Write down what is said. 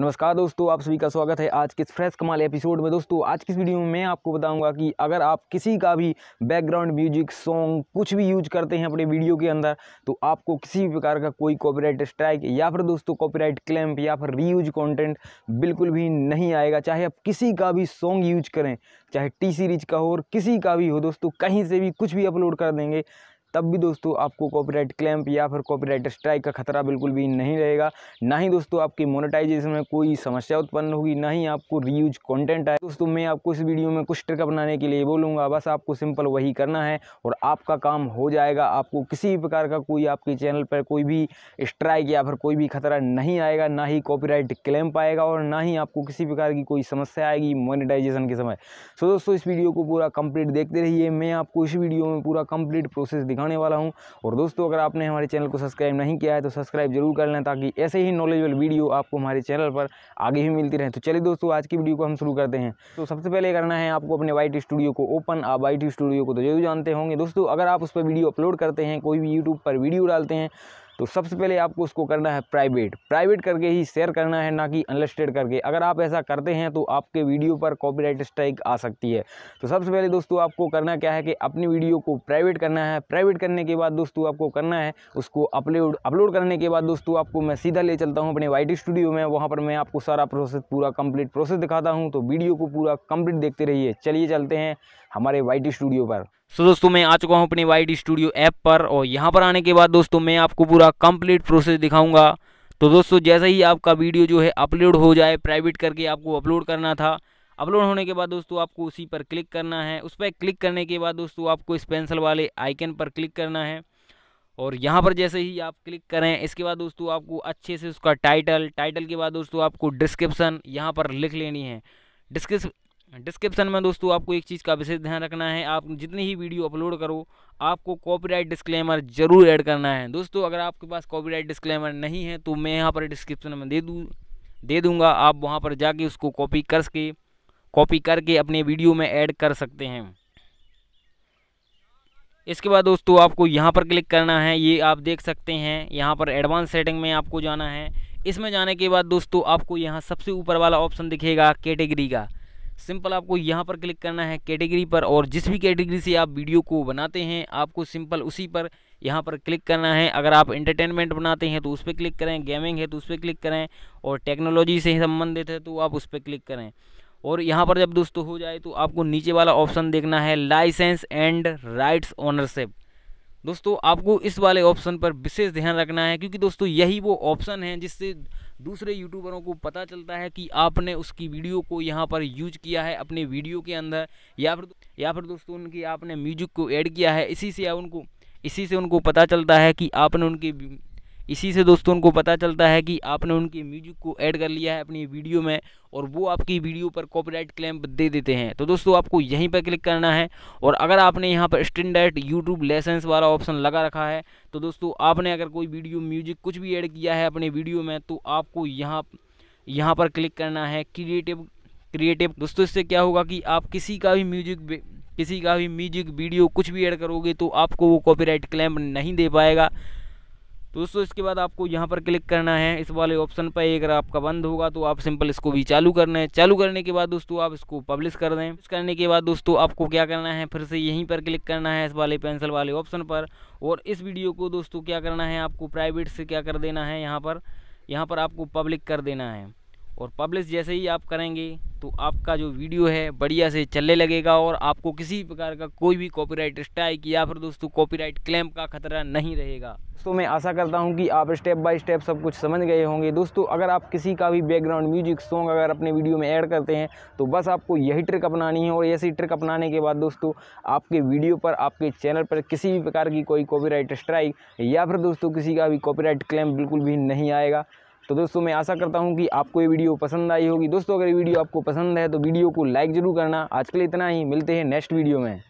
नमस्कार दोस्तों आप सभी का स्वागत है आज के इस फ्रेश कमाल एपिसोड में दोस्तों आज की इस वीडियो में मैं आपको बताऊंगा कि अगर आप किसी का भी बैकग्राउंड म्यूजिक सॉन्ग कुछ भी यूज करते हैं अपने वीडियो के अंदर तो आपको किसी भी प्रकार का कोई कॉपीराइट स्ट्राइक या फिर दोस्तों कॉपीराइट क्लेम या फिर रीयूज कॉन्टेंट बिल्कुल भी नहीं आएगा चाहे आप किसी का भी सॉन्ग यूज करें चाहे टी सीरीज का हो और किसी का भी हो दोस्तों कहीं से भी कुछ भी अपलोड कर देंगे तब भी दोस्तों आपको कॉपीराइट क्लेम या फिर कॉपीराइट स्ट्राइक का खतरा बिल्कुल भी नहीं रहेगा ना ही दोस्तों आपकी मोनेटाइजेशन में कोई समस्या उत्पन्न होगी ना ही आपको रीयूज कंटेंट आए दोस्तों मैं आपको इस वीडियो में कुछ ट्रिक अपनाने के लिए बोलूँगा बस आपको सिंपल वही करना है और आपका काम हो जाएगा आपको किसी भी प्रकार का कोई आपके चैनल पर कोई भी स्ट्राइक या फिर कोई भी खतरा नहीं आएगा ना ही कॉपी क्लेम पाएगा और ना ही आपको किसी प्रकार की कोई समस्या आएगी मोनिटाइजेशन के समय सो दोस्तों इस वीडियो को पूरा कंप्लीट देखते रहिए मैं आपको इस वीडियो में पूरा कंप्लीट प्रोसेस दिखाऊँ पढ़ाने वाला हूँ और दोस्तों अगर आपने हमारे चैनल को सब्सक्राइब नहीं किया है तो सब्सक्राइब जरूर कर लें ताकि ऐसे ही नॉलेजबल वीडियो आपको हमारे चैनल पर आगे भी मिलती रहे तो चलिए दोस्तों आज की वीडियो को हम शुरू करते हैं तो सबसे पहले करना है आपको अपने वाइट स्टूडियो को ओपन आप वाइट स्टूडियो को तो जरूर जानते होंगे दोस्तों अगर आप उस पर वीडियो अपलोड करते हैं कोई भी यूट्यूब पर वीडियो डालते हैं तो सबसे पहले आपको उसको करना है प्राइवेट प्राइवेट करके ही शेयर करना है ना कि अनलिस्टेड करके अगर आप ऐसा करते हैं तो आपके वीडियो पर कॉपीराइट स्ट्राइक आ सकती है तो सबसे पहले दोस्तों आपको करना क्या है कि अपनी वीडियो को प्राइवेट करना है प्राइवेट करने के बाद दोस्तों आपको करना है उसको अपलोड अपलोड करने के बाद दोस्तों आपको मैं सीधा ले चलता हूँ अपने वाई स्टूडियो में वहाँ पर मैं आपको सारा प्रोसेस पूरा कम्प्लीट प्रोसेस दिखाता हूँ तो वीडियो को पूरा कम्प्लीट देखते रहिए चलिए चलते हैं हमारे वाई स्टूडियो पर सो so, दोस्तों मैं आ चुका हूँ अपने वाइड स्टूडियो ऐप पर और यहाँ पर आने के बाद दोस्तों मैं आपको पूरा कंप्लीट प्रोसेस दिखाऊंगा तो दोस्तों जैसे ही आपका वीडियो जो है अपलोड हो जाए प्राइवेट करके आपको अपलोड करना था अपलोड होने के बाद दोस्तों आपको उसी पर क्लिक करना है उस पर क्लिक करने के बाद दोस्तों आपको इस पेंसिल वाले आइकन पर क्लिक करना है और यहाँ पर जैसे ही आप क्लिक करें इसके बाद दोस्तों आपको अच्छे से उसका टाइटल टाइटल के बाद दोस्तों आपको डिस्क्रिप्सन यहाँ पर लिख लेनी है डिस्क्रिप डिस्क्रिप्शन में दोस्तों आपको एक चीज़ का विशेष ध्यान रखना है आप जितनी ही वीडियो अपलोड करो आपको कॉपीराइट डिस्क्लेमर जरूर ऐड करना है दोस्तों अगर आपके पास कॉपीराइट डिस्क्लेमर नहीं है तो मैं यहाँ पर डिस्क्रिप्शन में दे दूँ दे दूँगा आप वहाँ पर जाके उसको कॉपी कर सके कॉपी करके अपने वीडियो में ऐड कर सकते हैं इसके बाद दोस्तों आपको यहाँ पर क्लिक करना है ये आप देख सकते हैं यहाँ पर एडवांस सेटिंग में आपको जाना है इसमें जाने के बाद दोस्तों आपको यहाँ सबसे ऊपर वाला ऑप्शन दिखेगा कैटेगरी का सिंपल आपको यहाँ पर क्लिक करना है कैटेगरी पर और जिस भी कैटेगरी से आप वीडियो को बनाते हैं आपको सिंपल उसी पर यहाँ पर क्लिक करना है अगर आप इंटरटेनमेंट बनाते हैं तो उस पर क्लिक करें गेमिंग है तो उस पर क्लिक करें और टेक्नोलॉजी से संबंधित है तो आप उस पर क्लिक करें और यहाँ पर जब दोस्तों हो जाए तो आपको नीचे वाला ऑप्शन देखना है लाइसेंस एंड राइट्स ओनरशिप दोस्तों आपको इस वाले ऑप्शन पर विशेष ध्यान रखना है क्योंकि दोस्तों यही वो ऑप्शन है जिससे दूसरे यूट्यूबरों को पता चलता है कि आपने उसकी वीडियो को यहाँ पर यूज किया है अपने वीडियो के अंदर या फिर या फिर दोस्तों उनकी आपने म्यूजिक को ऐड किया है इसी से उनको इसी से उनको पता चलता है कि आपने उनकी इसी से दोस्तों उनको पता चलता है कि आपने उनके म्यूजिक को ऐड कर लिया है अपनी वीडियो में और वो आपकी वीडियो पर कॉपीराइट क्लेम दे देते हैं तो दोस्तों आपको यहीं पर क्लिक करना है और अगर आपने यहाँ पर स्टैंडर्ड यूट्यूब लाइसेंस वाला ऑप्शन लगा रखा है तो दोस्तों आपने अगर कोई वीडियो म्यूजिक कुछ भी ऐड किया है अपने वीडियो में तो आपको यहाँ यहाँ पर क्लिक करना है क्रिएटिव क्रिएटिव दोस्तों इससे क्या होगा कि आप किसी का भी म्यूजिक किसी का भी म्यूजिक वीडियो कुछ भी ऐड करोगे तो आपको वो कॉपीराइट क्लेम नहीं दे पाएगा तो दोस्तों इसके बाद आपको यहाँ पर क्लिक करना है इस वाले ऑप्शन पर अगर आपका बंद होगा तो आप सिंपल इसको भी चालू करना है चालू करने के बाद दोस्तों आप इसको पब्लिश कर दें पब्लिश करने के बाद दोस्तों आपको क्या करना है फिर से यहीं पर क्लिक करना है इस वाले पेंसिल वाले ऑप्शन पर और इस वीडियो को दोस्तों क्या करना है आपको प्राइवेट से क्या कर देना है यहाँ पर यहाँ पर आपको पब्लिक कर देना है और पब्लिश जैसे ही आप करेंगे तो आपका जो वीडियो है बढ़िया से चलने लगेगा और आपको किसी प्रकार का कोई भी कॉपीराइट स्ट्राइक या फिर दोस्तों कॉपीराइट क्लेम का खतरा नहीं रहेगा दोस्तों मैं आशा करता हूं कि आप स्टेप बाय स्टेप सब कुछ समझ गए होंगे दोस्तों अगर आप किसी का भी बैकग्राउंड म्यूजिक सॉन्ग अगर अपने वीडियो में ऐड करते हैं तो बस आपको यही ट्रिक अपनानी है और ऐसी ट्रिक अपनाने के बाद दोस्तों आपके वीडियो पर आपके चैनल पर किसी भी प्रकार की कोई कॉपीराइट स्ट्राइक या फिर दोस्तों किसी का भी कॉपीराइट क्लेम बिल्कुल भी नहीं आएगा तो दोस्तों मैं आशा करता हूँ कि आपको ये वीडियो पसंद आई होगी दोस्तों अगर ये वीडियो आपको पसंद है तो वीडियो को लाइक ज़रूर करना आज के लिए इतना ही मिलते हैं नेक्स्ट वीडियो में